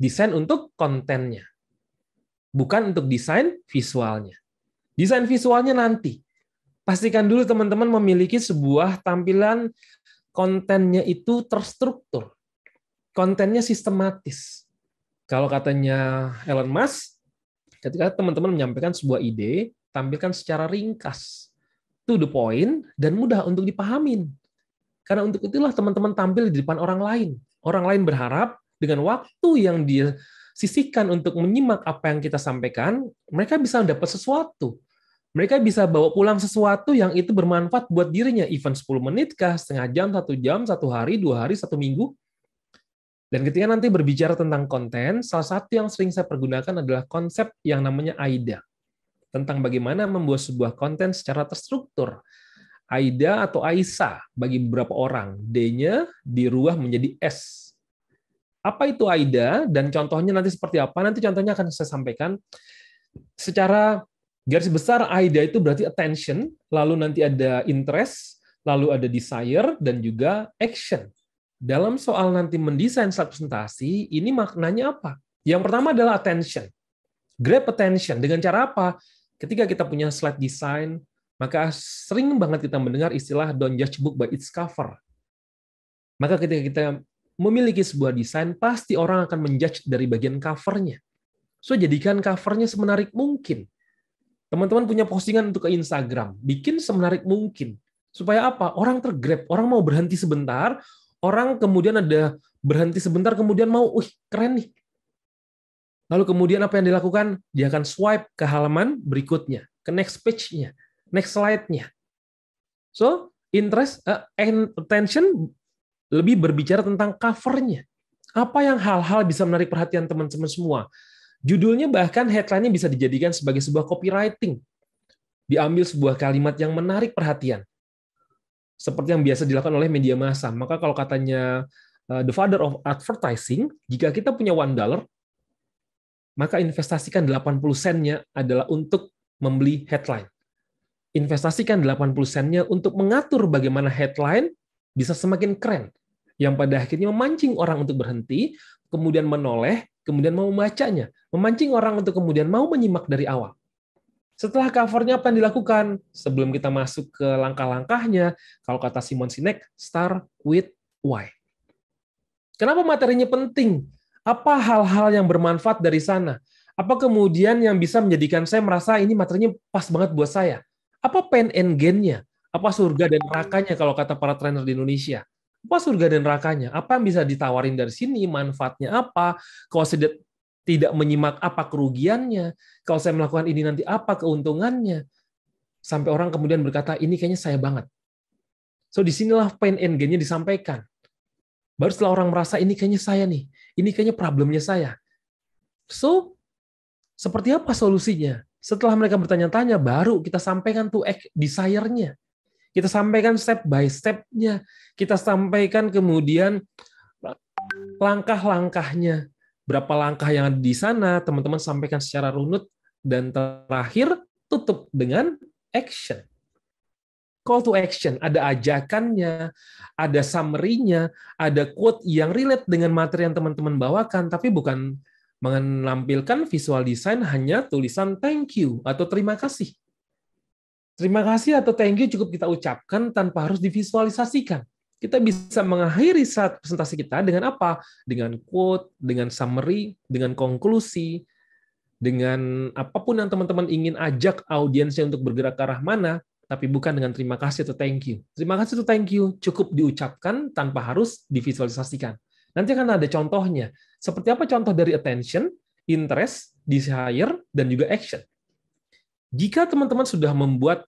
desain untuk kontennya. Bukan untuk desain visualnya. Desain visualnya nanti. Pastikan dulu teman-teman memiliki sebuah tampilan kontennya itu terstruktur. Kontennya sistematis. Kalau katanya Elon Musk, ketika teman-teman menyampaikan sebuah ide, tampilkan secara ringkas, to the point, dan mudah untuk dipahamin. Karena untuk itulah teman-teman tampil di depan orang lain. Orang lain berharap dengan waktu yang dia sisihkan untuk menyimak apa yang kita sampaikan, mereka bisa dapat sesuatu. Mereka bisa bawa pulang sesuatu yang itu bermanfaat buat dirinya, Event 10 menit kah, setengah jam, satu jam, satu hari, dua hari, satu minggu. Dan ketika nanti berbicara tentang konten, salah satu yang sering saya pergunakan adalah konsep yang namanya AIDA. Tentang bagaimana membuat sebuah konten secara terstruktur, Aida atau Aisa bagi beberapa orang. D-nya ruah menjadi S. Apa itu AIDA dan contohnya nanti seperti apa? Nanti contohnya akan saya sampaikan. Secara garis besar AIDA itu berarti attention, lalu nanti ada interest, lalu ada desire dan juga action. Dalam soal nanti mendesain satu presentasi, ini maknanya apa? Yang pertama adalah attention. Grab attention dengan cara apa? Ketika kita punya slide design, maka sering banget kita mendengar istilah don't judge book by its cover. Maka ketika kita memiliki sebuah desain, pasti orang akan menjudge dari bagian covernya. So, jadikan covernya semenarik mungkin. Teman-teman punya postingan untuk ke Instagram, bikin semenarik mungkin. Supaya apa? Orang tergrab, orang mau berhenti sebentar, orang kemudian ada berhenti sebentar, kemudian mau, wih keren nih. Lalu kemudian apa yang dilakukan? Dia akan swipe ke halaman berikutnya, ke next page-nya, next slide-nya. So, interest, uh, attention lebih berbicara tentang covernya. Apa yang hal-hal bisa menarik perhatian teman-teman semua? Judulnya bahkan headline-nya bisa dijadikan sebagai sebuah copywriting. Diambil sebuah kalimat yang menarik perhatian. Seperti yang biasa dilakukan oleh media massa. Maka kalau katanya eh, the father of advertising, jika kita punya one dollar, maka investasikan 80 sennya adalah untuk membeli headline. Investasikan 80 sennya untuk mengatur bagaimana headline bisa semakin keren, yang pada akhirnya memancing orang untuk berhenti, kemudian menoleh, kemudian mau membacanya, memancing orang untuk kemudian mau menyimak dari awal. Setelah covernya apa yang dilakukan? Sebelum kita masuk ke langkah-langkahnya, kalau kata Simon Sinek, start with why. Kenapa materinya penting? Apa hal-hal yang bermanfaat dari sana? Apa kemudian yang bisa menjadikan saya merasa ini materinya pas banget buat saya? Apa pen and gain-nya? Apa surga dan nerakanya kalau kata para trainer di Indonesia? apa surga dan nerakanya? Apa yang bisa ditawarin dari sini? Manfaatnya apa? Kalau saya tidak menyimak apa kerugiannya? Kalau saya melakukan ini nanti apa keuntungannya? Sampai orang kemudian berkata, ini kayaknya saya banget. So disinilah pain and gain-nya disampaikan. Baru setelah orang merasa, ini kayaknya saya nih. Ini kayaknya problemnya saya. So, seperti apa solusinya? Setelah mereka bertanya-tanya, baru kita sampaikan tuh desire-nya kita sampaikan step by stepnya, Kita sampaikan kemudian langkah-langkahnya. Berapa langkah yang ada di sana, teman-teman sampaikan secara runut. Dan terakhir, tutup dengan action. Call to action, ada ajakannya, ada summary-nya, ada quote yang relate dengan materi yang teman-teman bawakan, tapi bukan menampilkan visual design hanya tulisan thank you atau terima kasih. Terima kasih atau thank you cukup kita ucapkan tanpa harus divisualisasikan. Kita bisa mengakhiri saat presentasi kita dengan apa? Dengan quote, dengan summary, dengan konklusi, dengan apapun yang teman-teman ingin ajak audiensnya untuk bergerak ke arah mana, tapi bukan dengan terima kasih atau thank you. Terima kasih atau thank you cukup diucapkan tanpa harus divisualisasikan. Nanti akan ada contohnya. Seperti apa contoh dari attention, interest, desire, dan juga action. Jika teman-teman sudah membuat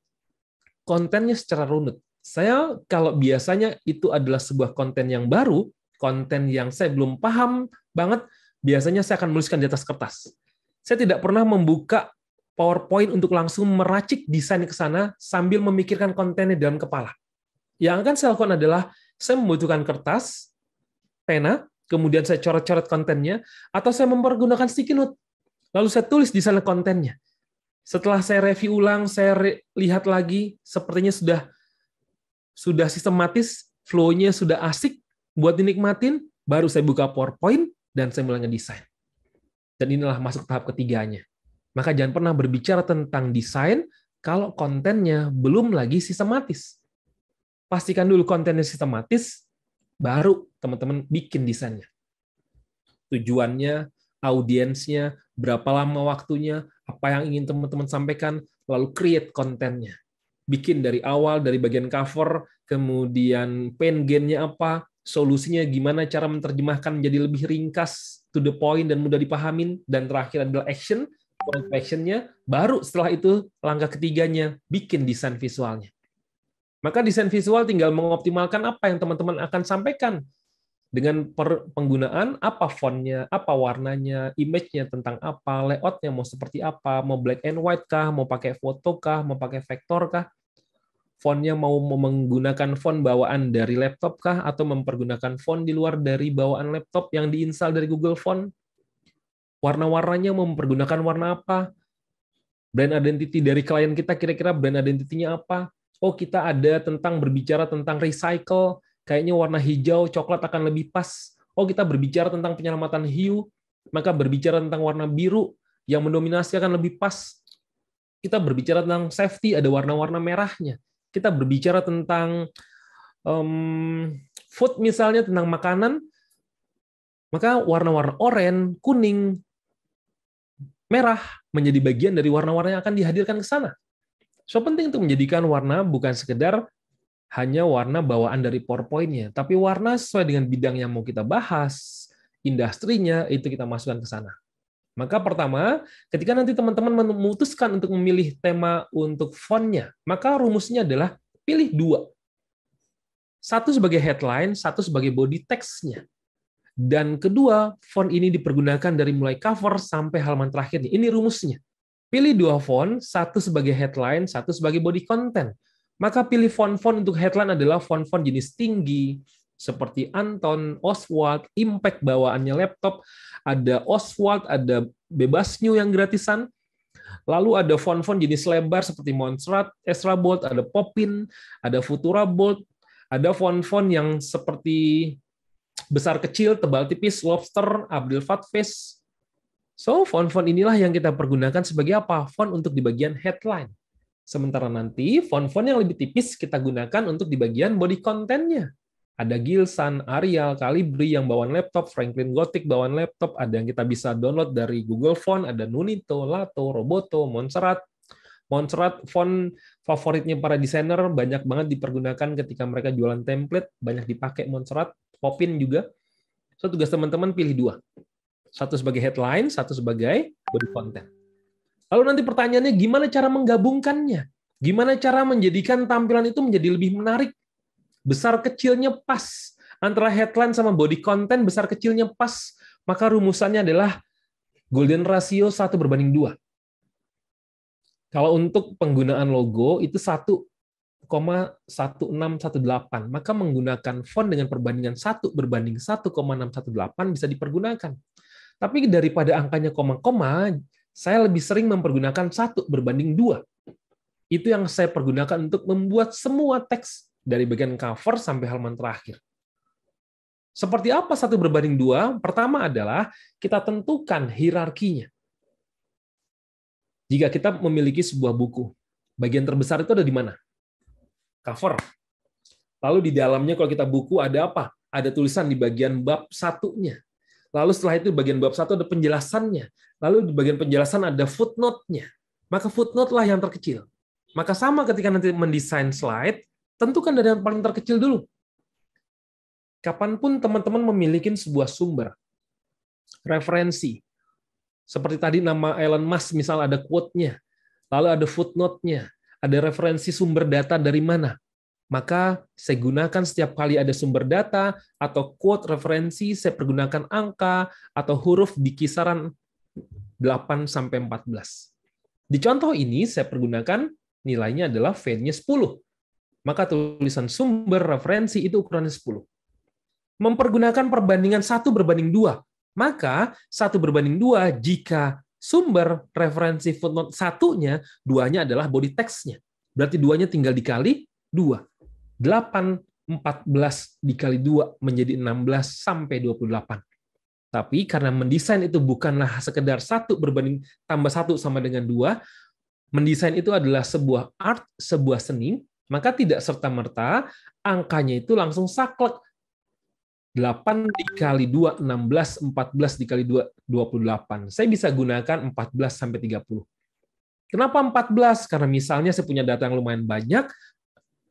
kontennya secara runut, saya kalau biasanya itu adalah sebuah konten yang baru, konten yang saya belum paham banget, biasanya saya akan menuliskan di atas kertas. Saya tidak pernah membuka PowerPoint untuk langsung meracik desain ke sana sambil memikirkan kontennya dalam kepala. Yang akan saya lakukan adalah saya membutuhkan kertas, pena, kemudian saya coret-coret kontennya, atau saya mempergunakan sticky note, lalu saya tulis di sana kontennya. Setelah saya review ulang, saya re lihat lagi, sepertinya sudah sudah sistematis, flow-nya sudah asik buat dinikmatin, baru saya buka PowerPoint dan saya mulai ngedesain. Dan inilah masuk tahap ketiganya. Maka jangan pernah berbicara tentang desain kalau kontennya belum lagi sistematis. Pastikan dulu kontennya sistematis, baru teman-teman bikin desainnya. Tujuannya audiensnya, berapa lama waktunya, apa yang ingin teman-teman sampaikan, lalu create kontennya. Bikin dari awal, dari bagian cover, kemudian pain gain-nya apa, solusinya gimana cara menerjemahkan menjadi lebih ringkas, to the point, dan mudah dipahamin, dan terakhir adalah action, action-nya, baru setelah itu langkah ketiganya, bikin desain visualnya. Maka desain visual tinggal mengoptimalkan apa yang teman-teman akan sampaikan dengan per, penggunaan apa fontnya, apa warnanya, image-nya tentang apa, layout-nya mau seperti apa, mau black and white kah, mau pakai foto kah, mau pakai vektor kah, fontnya mau menggunakan font bawaan dari laptop kah, atau mempergunakan font di luar dari bawaan laptop yang diinstal dari Google Font, warna-warnanya mau mempergunakan warna apa, brand identity dari klien kita kira-kira brand identity-nya apa, oh kita ada tentang berbicara tentang recycle, kayaknya warna hijau coklat akan lebih pas. Oh, kita berbicara tentang penyelamatan hiu, maka berbicara tentang warna biru yang mendominasi akan lebih pas. Kita berbicara tentang safety, ada warna-warna merahnya. Kita berbicara tentang um, food misalnya, tentang makanan, maka warna-warna oranye, kuning, merah menjadi bagian dari warna-warna yang akan dihadirkan ke sana. So penting untuk menjadikan warna bukan sekedar hanya warna bawaan dari PowerPoint-nya, tapi warna sesuai dengan bidang yang mau kita bahas, industrinya itu kita masukkan ke sana. Maka pertama, ketika nanti teman-teman memutuskan untuk memilih tema untuk fontnya, maka rumusnya adalah pilih dua. Satu sebagai headline, satu sebagai body text-nya. Dan kedua, font ini dipergunakan dari mulai cover sampai halaman terakhir. Ini rumusnya. Pilih dua font, satu sebagai headline, satu sebagai body content. Maka pilih font-font untuk headline adalah font-font jenis tinggi, seperti Anton, Oswald, Impact bawaannya laptop, ada Oswald, ada Bebas New yang gratisan, lalu ada font-font jenis lebar seperti Montserrat, Esra Bold, ada Popin, ada Futura Bold, ada font-font yang seperti besar kecil, tebal tipis, lobster, Abdul Fatface. So, font-font inilah yang kita pergunakan sebagai apa? Font untuk di bagian headline. Sementara nanti font-font yang lebih tipis kita gunakan untuk di bagian body kontennya. Ada Gilsan, Arial, Calibri yang bawaan laptop, Franklin Gothic bawaan laptop, ada yang kita bisa download dari Google Font, ada Nunito, Lato, Roboto, Montserrat. Montserrat font favoritnya para desainer banyak banget dipergunakan ketika mereka jualan template, banyak dipakai Montserrat, Popin juga. So tugas teman-teman pilih dua. Satu sebagai headline, satu sebagai body content. Lalu nanti pertanyaannya gimana cara menggabungkannya? Gimana cara menjadikan tampilan itu menjadi lebih menarik? Besar kecilnya pas. Antara headline sama body content besar kecilnya pas. Maka rumusannya adalah golden ratio 1 berbanding 2. Kalau untuk penggunaan logo itu 1,1618. Maka menggunakan font dengan perbandingan 1 berbanding 1,618 bisa dipergunakan. Tapi daripada angkanya koma-koma, saya lebih sering mempergunakan satu berbanding dua. Itu yang saya pergunakan untuk membuat semua teks dari bagian cover sampai halaman terakhir. Seperti apa satu berbanding dua? Pertama adalah kita tentukan hierarkinya. Jika kita memiliki sebuah buku, bagian terbesar itu ada di mana? Cover. Lalu di dalamnya kalau kita buku ada apa? Ada tulisan di bagian bab satunya. Lalu setelah itu bagian bab satu ada penjelasannya. Lalu di bagian penjelasan ada footnote-nya. Maka footnote lah yang terkecil. Maka sama ketika nanti mendesain slide, tentukan dari yang paling terkecil dulu. Kapanpun teman-teman memiliki sebuah sumber, referensi, seperti tadi nama Elon Musk misal ada quote-nya, lalu ada footnote-nya, ada referensi sumber data dari mana. Maka saya gunakan setiap kali ada sumber data atau quote referensi, saya pergunakan angka atau huruf di kisaran 8 sampai 14. Di contoh ini saya pergunakan nilainya adalah V-nya 10. Maka tulisan sumber referensi itu ukurannya 10. Mempergunakan perbandingan satu berbanding dua, maka satu berbanding dua jika sumber referensi footnote satunya, duanya adalah body text-nya. Berarti duanya tinggal dikali dua. 8 14 dikali 2 menjadi 16 sampai 28. Tapi karena mendesain itu bukanlah sekedar satu berbanding tambah satu sama dengan dua, mendesain itu adalah sebuah art, sebuah seni, maka tidak serta-merta angkanya itu langsung saklek. 8 dikali 2, 16, 14 dikali 2, 28. Saya bisa gunakan 14 sampai 30. Kenapa 14? Karena misalnya saya punya data yang lumayan banyak,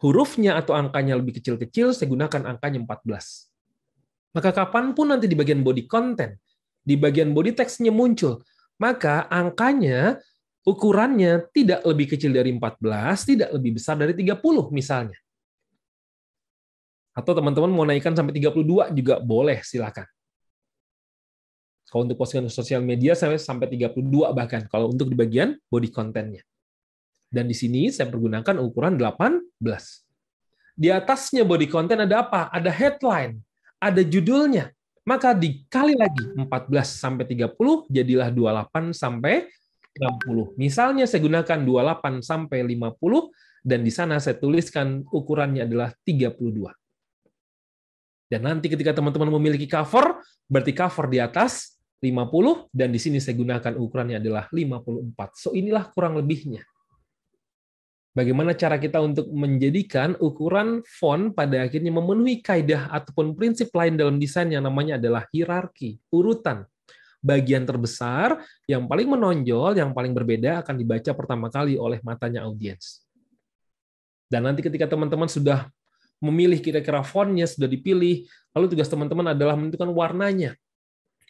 hurufnya atau angkanya lebih kecil-kecil, saya gunakan angkanya 14. Maka kapanpun nanti di bagian body content, di bagian body teksnya muncul, maka angkanya, ukurannya tidak lebih kecil dari 14, tidak lebih besar dari 30 misalnya. Atau teman-teman mau naikkan sampai 32 juga boleh, silakan. Kalau untuk postingan sosial media sampai 32 bahkan, kalau untuk di bagian body kontennya. Dan di sini saya pergunakan ukuran 18. Di atasnya body content ada apa? Ada headline, ada judulnya. Maka dikali lagi 14 sampai 30 jadilah 28 sampai 60. Misalnya saya gunakan 28 sampai 50 dan di sana saya tuliskan ukurannya adalah 32. Dan nanti ketika teman-teman memiliki cover, berarti cover di atas 50 dan di sini saya gunakan ukurannya adalah 54. So inilah kurang lebihnya. Bagaimana cara kita untuk menjadikan ukuran font pada akhirnya memenuhi kaidah ataupun prinsip lain dalam desain yang namanya adalah hierarki, urutan. Bagian terbesar yang paling menonjol, yang paling berbeda akan dibaca pertama kali oleh matanya audiens. Dan nanti ketika teman-teman sudah memilih kira-kira fontnya sudah dipilih, lalu tugas teman-teman adalah menentukan warnanya.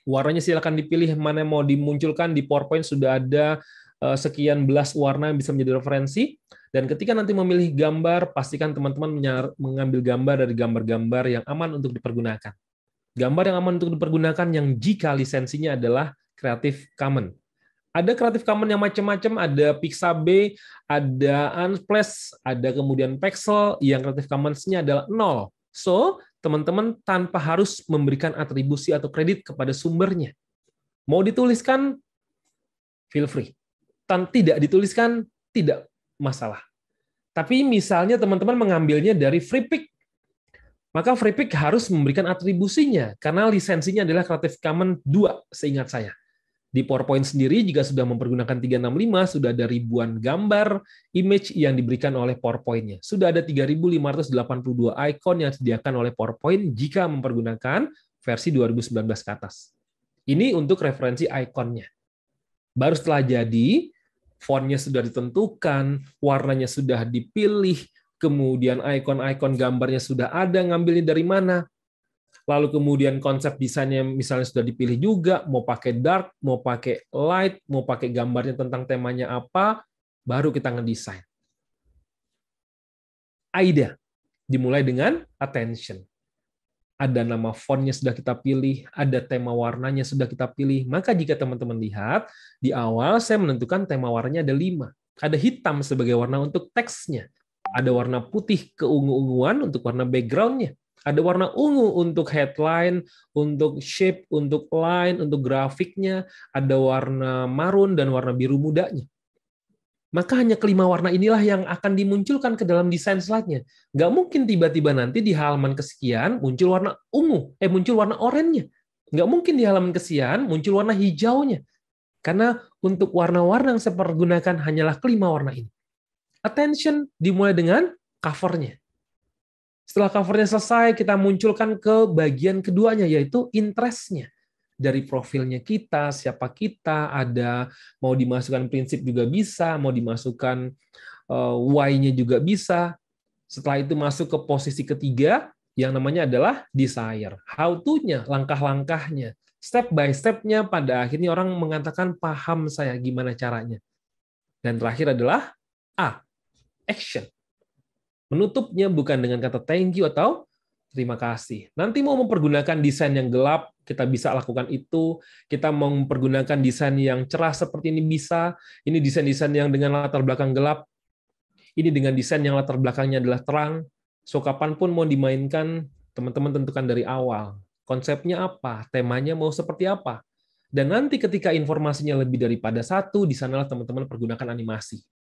Warnanya silakan dipilih mana yang mau dimunculkan di PowerPoint sudah ada, Eh, sekian belas warna yang bisa menjadi referensi. Dan ketika nanti memilih gambar, pastikan teman-teman mengambil gambar dari gambar-gambar yang aman untuk dipergunakan. Gambar yang aman untuk dipergunakan yang jika lisensinya adalah Creative Commons. Ada Creative Commons yang macam-macam, ada Pixabay, ada Unsplash, ada kemudian Pexel, yang Creative Commons-nya adalah nol. So, teman-teman tanpa harus memberikan atribusi atau kredit kepada sumbernya. Mau dituliskan, feel free tan tidak dituliskan tidak masalah. Tapi misalnya teman-teman mengambilnya dari free pick, maka free pick harus memberikan atribusinya karena lisensinya adalah Creative Commons 2 seingat saya. Di PowerPoint sendiri jika sudah mempergunakan 365 sudah ada ribuan gambar image yang diberikan oleh PowerPoint-nya. Sudah ada 3582 icon yang disediakan oleh PowerPoint jika mempergunakan versi 2019 ke atas. Ini untuk referensi ikonnya. Baru setelah jadi, fontnya sudah ditentukan, warnanya sudah dipilih, kemudian ikon-ikon gambarnya sudah ada, ngambilnya dari mana. Lalu kemudian konsep desainnya misalnya sudah dipilih juga, mau pakai dark, mau pakai light, mau pakai gambarnya tentang temanya apa, baru kita ngedesain. AIDA, dimulai dengan attention ada nama fontnya sudah kita pilih, ada tema warnanya sudah kita pilih. Maka jika teman-teman lihat, di awal saya menentukan tema warnanya ada lima. Ada hitam sebagai warna untuk teksnya. Ada warna putih keungu-unguan untuk warna backgroundnya. Ada warna ungu untuk headline, untuk shape, untuk line, untuk grafiknya. Ada warna marun dan warna biru mudanya maka hanya kelima warna inilah yang akan dimunculkan ke dalam desain slide-nya. Nggak mungkin tiba-tiba nanti di halaman kesekian muncul warna ungu, eh muncul warna oranye. Gak mungkin di halaman kesekian muncul warna hijaunya. Karena untuk warna-warna yang saya pergunakan hanyalah kelima warna ini. Attention dimulai dengan covernya. Setelah covernya selesai, kita munculkan ke bagian keduanya, yaitu interest-nya dari profilnya kita, siapa kita, ada mau dimasukkan prinsip juga bisa, mau dimasukkan eh, why-nya juga bisa. Setelah itu masuk ke posisi ketiga yang namanya adalah desire. How to-nya, langkah-langkahnya, step by step-nya pada akhirnya orang mengatakan paham saya gimana caranya. Dan terakhir adalah A, action. Menutupnya bukan dengan kata thank you atau Terima kasih. Nanti mau mempergunakan desain yang gelap, kita bisa lakukan itu. Kita mau mempergunakan desain yang cerah seperti ini bisa. Ini desain-desain yang dengan latar belakang gelap. Ini dengan desain yang latar belakangnya adalah terang. So, kapanpun mau dimainkan, teman-teman tentukan dari awal. Konsepnya apa? Temanya mau seperti apa? Dan nanti ketika informasinya lebih daripada satu, di sanalah teman-teman pergunakan animasi.